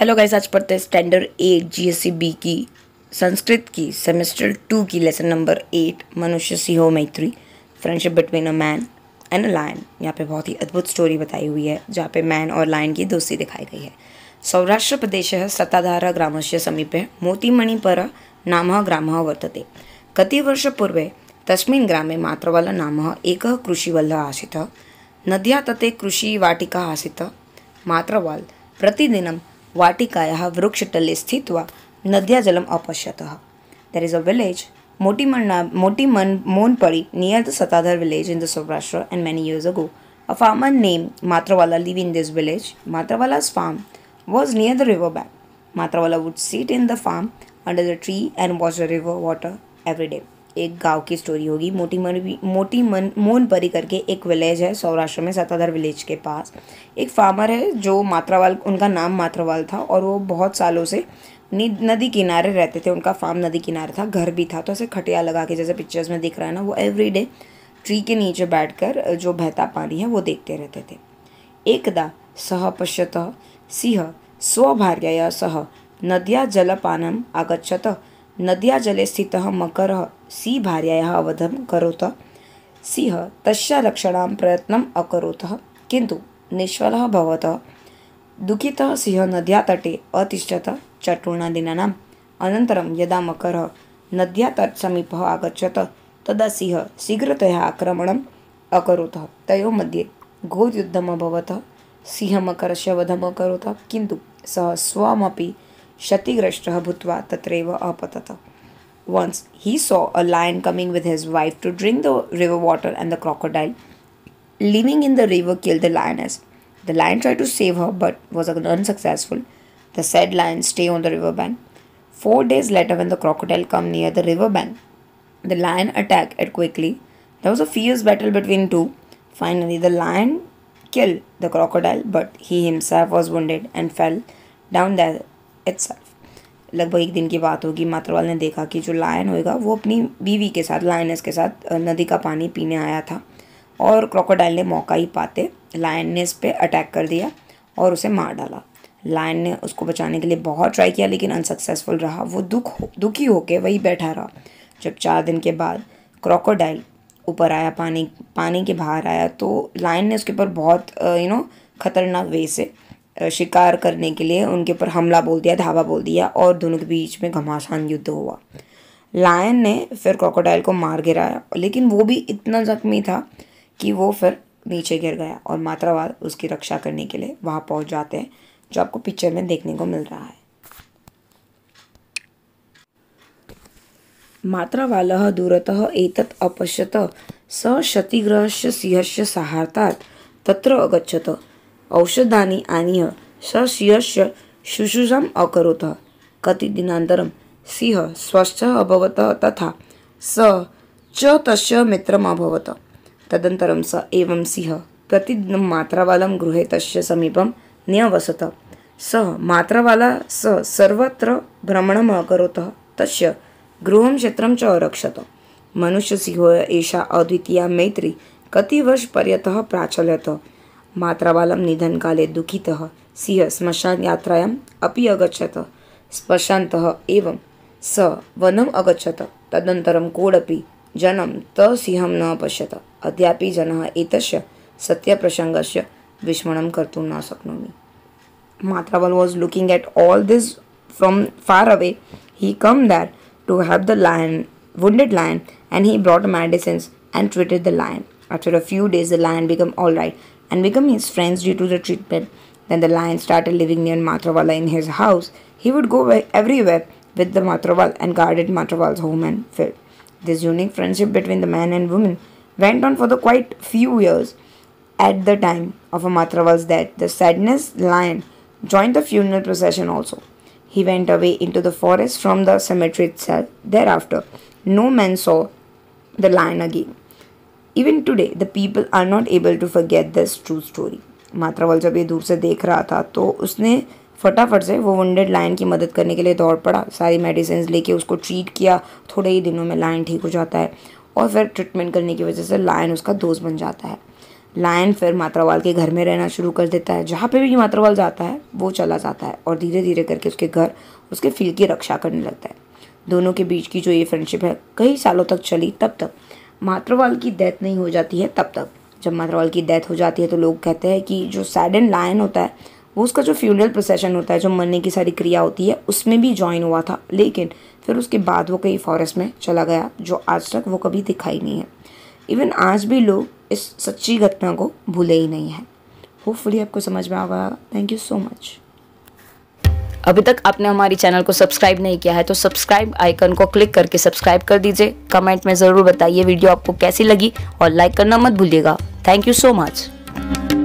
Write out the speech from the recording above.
Hello guys आज पढ़ते हैं स्टैंडर्ड एट जीएससी बी की संस्कृत की सेमेस्टर टू की लेसन नंबर एट मनुष्य सिंह मैत्री friendship between a man and a lion यहाँ पे बहुत ही अद्भुत स्टोरी बताई हुई है जहाँ पे मैन और लायन की दोस्ती दिखाई गई है सौराष्ट्र प्रदेश सत्ताधार ग्रामस्य समीपे मोतीमणिपर नाम ग्राम वर्तते कति वर्ष पूर्व तस्मिन् ग्रामे मातृवल नाम एक कृषिवल्ल आसी नद्या तटे कृषिवाटिका आसी मातृवल प्रतिदिन વાટિકાયા વૃક્ષટલે સ્થિત્વા નદ્યા જલમ અપશ્યત દેર ઇઝ અ વિલેજ મોટીમનના મોટીમન મોનપડી near the Satadhar village in the Saurashtra and many years ago a farmer name Matrawala live in this village Matrawala's farm was near the river bank Matrawala would sit in the farm under the tree and watch the river water every day. एक गांव की story होगी मोटी मन मोटी मन परी करके एक विलेज है सौराष्ट्र में सताधर विलेज के पास एक फार्मर है जो मात्रावाल उनका नाम मात्रावाल था और वो बहुत सालों से नदी किनारे रहते थे उनका फार्म नदी किनारे था घर भी था तो ऐसे खटिया लगा के जैसे पिक्चर्स में दिख रहा है ना वो एवरी ट्री के नीचे बैठ जो बहता पानी है वो देखते रहते थे एकदा सह पश्यत सिंह स्वभार्य सह नद्या जलपानम आगछत नद्या जले स्थित मकर सीभार्यायाः अवधं करोत सिंह तस्य रक्षणां प्रयत्नम् अकरोत् किन्तु निष्फलः भवतः दुःखितः सिंह नद्यातटे अतिष्ठत चतुर्णां दिनानाम् अनन्तरं यदा मकरः नद्यातत्समीपः आगच्छत तदा सिंह शीघ्रतया आक्रमणम् अकरोत् तय मध्ये घोरयुद्धम् अभवत् सिंहमकरस्य वधम् अकरोत् किन्तु सः स्वमपि क्षतिग्रस्तः भूत्वा तत्रैव अपतत Once he saw a lion coming with his wife to drink the river water, and the crocodile, living in the river, killed the lioness. The lion tried to save her but was unsuccessful. The said lion stay on the riverbank. Four days later, when the crocodile come near the riverbank, the lion attacked it quickly. There was a fierce battle between two. Finally, the lion killed the crocodile, but he himself was wounded and fell down there itself. लगभग एक दिन की बात होगी मातरवाल ने देखा कि जो लायन होएगा वो अपनी बीवी के साथ लायनस के साथ नदी का पानी पीने आया था और क्रोकोडाइल ने मौका ही पाते लायन ने इस पर अटैक कर दिया और उसे मार डाला लायन ने उसको बचाने के लिए बहुत ट्राई किया लेकिन अनसक्सेसफुल रहा वो दुख दुखी होके वही बैठा रहा जब चार दिन के बाद क्रोकोडाइल ऊपर आया पानी पानी के बाहर आया तो लायन ने उसके ऊपर बहुत यू नो खतरनाक वे से शिकार करने के लिए उनके ऊपर हमला बोल दिया धावा बोल दिया और दोनों के बीच में घमासान युद्ध हुआ लायन ने फिर क्रोकोडाइल को मार गिराया लेकिन वो भी इतना जख्मी था कि वो फिर नीचे गिर गया और मात्रावाद उसकी रक्षा करने के लिए वहाँ पहुँच जाते हैं जो आपको पिक्चर में देखने को मिल रहा है वाल दूरतः एतत अपश्यत स क्षतिग्रह सिंह सहारता तत्र अगछत औषधानी आनीय सस्यस्य अकरोत अकरोत् कतिदिनान्तरं सिंह स्वस्थः अभवत् तथा स च तस्य मित्रम् अभवत् तदनन्तरं स एवं सिंह प्रतिदिनं मात्रावालम गृहे तस्य समीपं न्यवसत स मात्रावाला स सर्वत्र भ्रमणम् अकरोत् तस्य गृहं क्षेत्रं च अरक्षत मनुष्यसिंह एषा अद्वितीया मैत्री कतिवर्षपर्यतः प्राचलत मातृबालम निधन काले दुखी सिंह स्मशान यात्रायाम अपि अगछत स्पशात एवं स वनम अगछत तदनतर कोडपि जनम त सिंह न पश्यत अद्यापि जन एक सत्य प्रसंग से विस्मरण कर्तुम न शक्नोमी Matrubal was looking at all this from far away he came there to have the lion wounded lion and he brought medicine and treated the lion After a few days, the lion became all right. and become his friends due to the treatment. Then the lion started living near Matravala in his house, he would go everywhere with the Matraval and guarded Matraval's home and field. This unique friendship between the man and woman went on for the quite few years. At the time of Matraval's death, the sadness lion joined the funeral procession also. He went away into the forest from the cemetery itself. Thereafter, no man saw the lion again. Even today the people are not able to forget this true story Matrawal जब ये दूर से देख रहा था तो उसने फटाफट से वो वंडेड लाइन की मदद करने के लिए दौड़ पड़ा सारी मेडिसिन लेके उसको ट्रीट किया थोड़े ही दिनों में लाइन ठीक हो जाता है और फिर ट्रीटमेंट करने की वजह से लाइन उसका दोस्त बन जाता है लाइन फिर मात्रावाल के घर में रहना शुरू कर देता है जहाँ पे भी मात्रावाल जाता है वो चला जाता है और धीरे धीरे करके उसके घर उसके फील की रक्षा करने लगता है दोनों के बीच की जो ये फ्रेंडशिप है कई सालों तक चली तब तक मातृवाल की डेथ नहीं हो जाती है तब तक जब मातृवाल की डेथ हो जाती है तो लोग कहते हैं कि जो सैडन लायन होता है वो उसका जो फ्यूनरल प्रोसेशन होता है जो मरने की सारी क्रिया होती है उसमें भी ज्वाइन हुआ था लेकिन फिर उसके बाद वो कहीं फॉरेस्ट में चला गया जो आज तक वो कभी दिखाई नहीं है इवन आज भी लोग इस सच्ची घटना को भूले ही नहीं है होपफुली आपको समझ में आ गया थैंक यू सो मच अभी तक आपने हमारी चैनल को सब्सक्राइब नहीं किया है तो सब्सक्राइब आइकन को क्लिक करके सब्सक्राइब कर दीजिए कमेंट में ज़रूर बताइए वीडियो आपको कैसी लगी और लाइक करना मत भूलिएगा थैंक यू सो मच